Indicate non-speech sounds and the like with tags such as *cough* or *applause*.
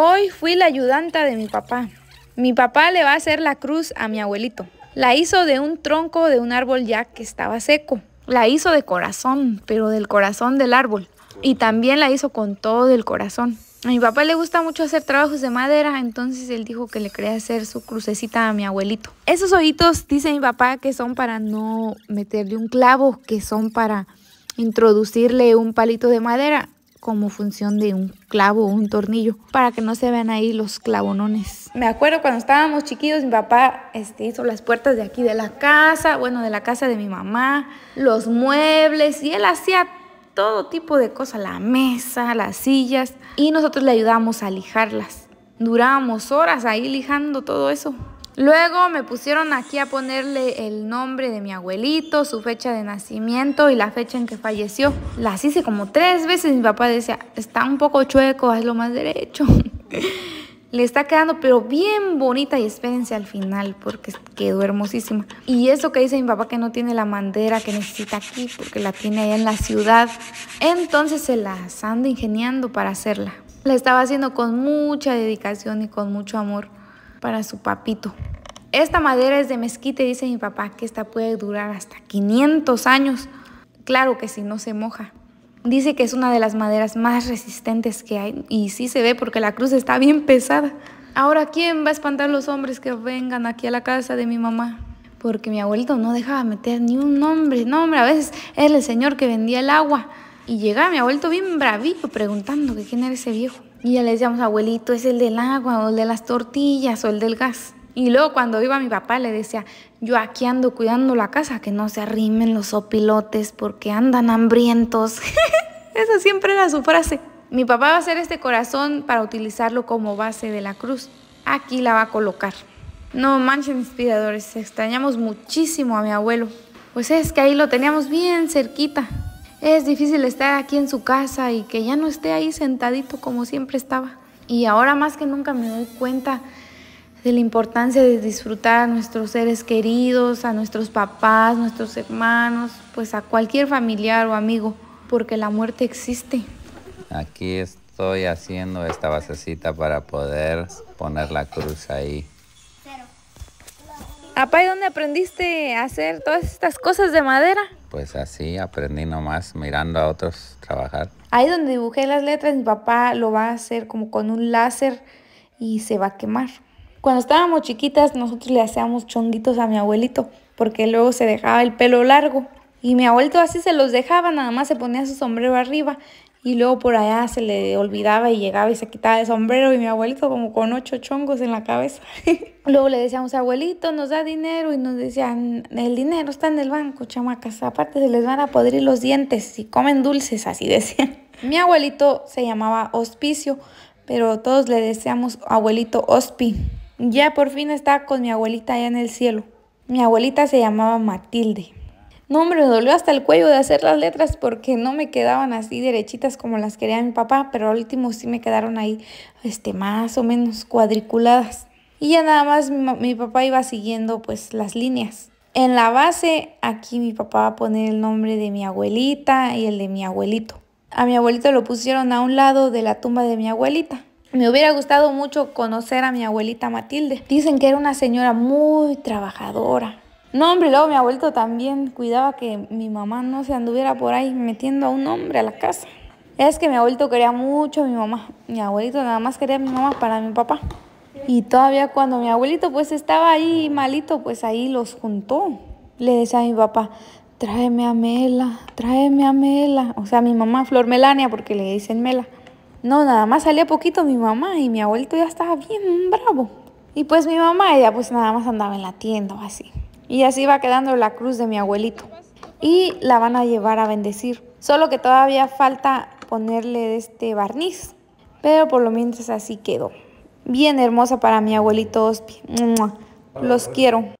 Hoy fui la ayudanta de mi papá. Mi papá le va a hacer la cruz a mi abuelito. La hizo de un tronco de un árbol ya que estaba seco. La hizo de corazón, pero del corazón del árbol. Y también la hizo con todo el corazón. A mi papá le gusta mucho hacer trabajos de madera, entonces él dijo que le quería hacer su crucecita a mi abuelito. Esos ojitos, dice mi papá, que son para no meterle un clavo, que son para introducirle un palito de madera como función de un clavo o un tornillo para que no se vean ahí los clavonones. Me acuerdo cuando estábamos chiquillos, mi papá este, hizo las puertas de aquí de la casa, bueno, de la casa de mi mamá, los muebles y él hacía todo tipo de cosas, la mesa, las sillas y nosotros le ayudamos a lijarlas. Durábamos horas ahí lijando todo eso. Luego me pusieron aquí a ponerle el nombre de mi abuelito, su fecha de nacimiento y la fecha en que falleció. Las hice como tres veces. Mi papá decía, está un poco chueco, hazlo más derecho. *laughs* Le está quedando pero bien bonita y espérense al final porque quedó hermosísima. Y eso que dice mi papá que no tiene la bandera que necesita aquí porque la tiene allá en la ciudad. Entonces se las anda ingeniando para hacerla. La estaba haciendo con mucha dedicación y con mucho amor para su papito. Esta madera es de mezquite, dice mi papá, que esta puede durar hasta 500 años. Claro que si no se moja. Dice que es una de las maderas más resistentes que hay y sí se ve porque la cruz está bien pesada. Ahora, ¿quién va a espantar los hombres que vengan aquí a la casa de mi mamá? Porque mi abuelito no dejaba meter ni un nombre. No, hombre, a veces era el señor que vendía el agua. Y llegaba mi abuelito bien bravito preguntando que quién era ese viejo. Y ya le decíamos, abuelito, es el del agua o el de las tortillas o el del gas. Y luego cuando iba mi papá le decía, yo aquí ando cuidando la casa, que no se arrimen los opilotes porque andan hambrientos. *laughs* Esa siempre era su frase. Mi papá va a hacer este corazón para utilizarlo como base de la cruz. Aquí la va a colocar. No manchen inspiradores, extrañamos muchísimo a mi abuelo. Pues es que ahí lo teníamos bien cerquita. Es difícil estar aquí en su casa y que ya no esté ahí sentadito como siempre estaba. Y ahora más que nunca me doy cuenta de la importancia de disfrutar a nuestros seres queridos, a nuestros papás, nuestros hermanos, pues a cualquier familiar o amigo, porque la muerte existe. Aquí estoy haciendo esta basecita para poder poner la cruz ahí. Papá, ¿y dónde aprendiste a hacer todas estas cosas de madera? Pues así, aprendí nomás mirando a otros trabajar. Ahí donde dibujé las letras, mi papá lo va a hacer como con un láser y se va a quemar. Cuando estábamos chiquitas, nosotros le hacíamos chonguitos a mi abuelito, porque luego se dejaba el pelo largo. Y mi abuelito así se los dejaba, nada más se ponía su sombrero arriba. Y luego por allá se le olvidaba y llegaba y se quitaba el sombrero. Y mi abuelito, como con ocho chongos en la cabeza. *laughs* luego le decíamos, abuelito, nos da dinero. Y nos decían, el dinero está en el banco, chamacas. Aparte, se les van a podrir los dientes si comen dulces, así decían. mi abuelito se llamaba Hospicio, pero todos le decíamos abuelito Hospi. Ya por fin estaba con mi abuelita allá en el cielo. Mi abuelita se llamaba Matilde. No, hombre, me dolió hasta el cuello de hacer las letras porque no me quedaban así derechitas como las quería mi papá, pero al último sí me quedaron ahí este, más o menos cuadriculadas. Y ya nada más mi, mi papá iba siguiendo pues las líneas. En la base, aquí mi papá va a poner el nombre de mi abuelita y el de mi abuelito. A mi abuelito lo pusieron a un lado de la tumba de mi abuelita. Me hubiera gustado mucho conocer a mi abuelita Matilde. Dicen que era una señora muy trabajadora. No, hombre, luego mi abuelito también cuidaba que mi mamá no se anduviera por ahí metiendo a un hombre a la casa. Es que mi abuelito quería mucho a mi mamá. Mi abuelito nada más quería a mi mamá para mi papá. Y todavía cuando mi abuelito pues estaba ahí malito, pues ahí los juntó. Le decía a mi papá, tráeme a Mela, tráeme a Mela. O sea, mi mamá Flor Melania, porque le dicen Mela. No, nada más salía poquito mi mamá y mi abuelito ya estaba bien bravo. Y pues mi mamá, ella pues nada más andaba en la tienda o así. Y así va quedando la cruz de mi abuelito. Y la van a llevar a bendecir. Solo que todavía falta ponerle este barniz. Pero por lo mientras así quedó. Bien hermosa para mi abuelito Ospi. Los quiero.